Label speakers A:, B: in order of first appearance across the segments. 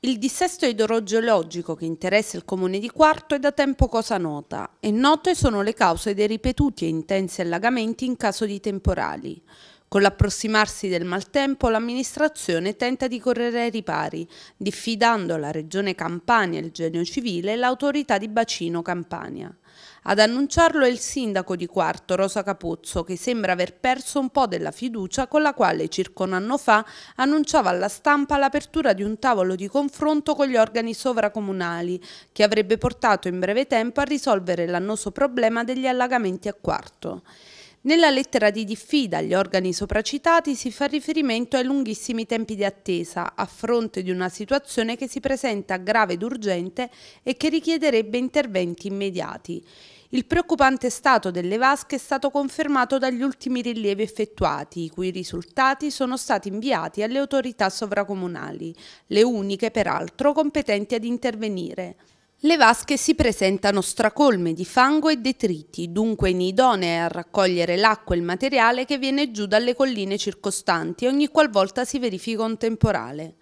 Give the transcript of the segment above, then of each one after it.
A: Il dissesto idrogeologico che interessa il comune di Quarto è da tempo cosa nota e note sono le cause dei ripetuti e intensi allagamenti in caso di temporali. Con l'approssimarsi del maltempo l'amministrazione tenta di correre ai ripari, diffidando la regione Campania il genio civile e l'autorità di bacino Campania. Ad annunciarlo è il sindaco di Quarto, Rosa Capuzzo, che sembra aver perso un po' della fiducia con la quale circa un anno fa annunciava alla stampa l'apertura di un tavolo di confronto con gli organi sovracomunali, che avrebbe portato in breve tempo a risolvere l'annoso problema degli allagamenti a Quarto. Nella lettera di diffida agli organi sopracitati si fa riferimento ai lunghissimi tempi di attesa a fronte di una situazione che si presenta grave ed urgente e che richiederebbe interventi immediati. Il preoccupante stato delle vasche è stato confermato dagli ultimi rilievi effettuati, i cui risultati sono stati inviati alle autorità sovracomunali, le uniche peraltro competenti ad intervenire. Le vasche si presentano stracolme di fango e detriti, dunque inidonee a raccogliere l'acqua e il materiale che viene giù dalle colline circostanti ogni qualvolta si verifica un temporale.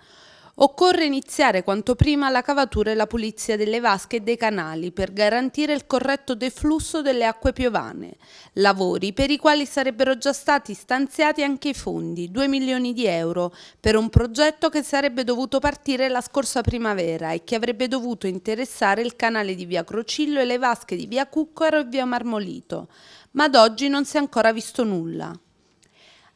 A: Occorre iniziare quanto prima la cavatura e la pulizia delle vasche e dei canali per garantire il corretto deflusso delle acque piovane, lavori per i quali sarebbero già stati stanziati anche i fondi, 2 milioni di euro, per un progetto che sarebbe dovuto partire la scorsa primavera e che avrebbe dovuto interessare il canale di via Crocillo e le vasche di via Cuccaro e via Marmolito, ma ad oggi non si è ancora visto nulla.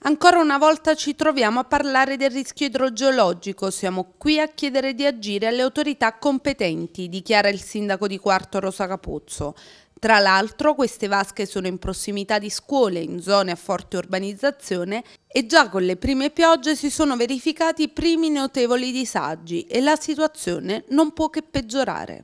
A: Ancora una volta ci troviamo a parlare del rischio idrogeologico, siamo qui a chiedere di agire alle autorità competenti, dichiara il sindaco di Quarto Rosa Capuzzo. Tra l'altro queste vasche sono in prossimità di scuole, in zone a forte urbanizzazione e già con le prime piogge si sono verificati i primi notevoli disagi e la situazione non può che peggiorare.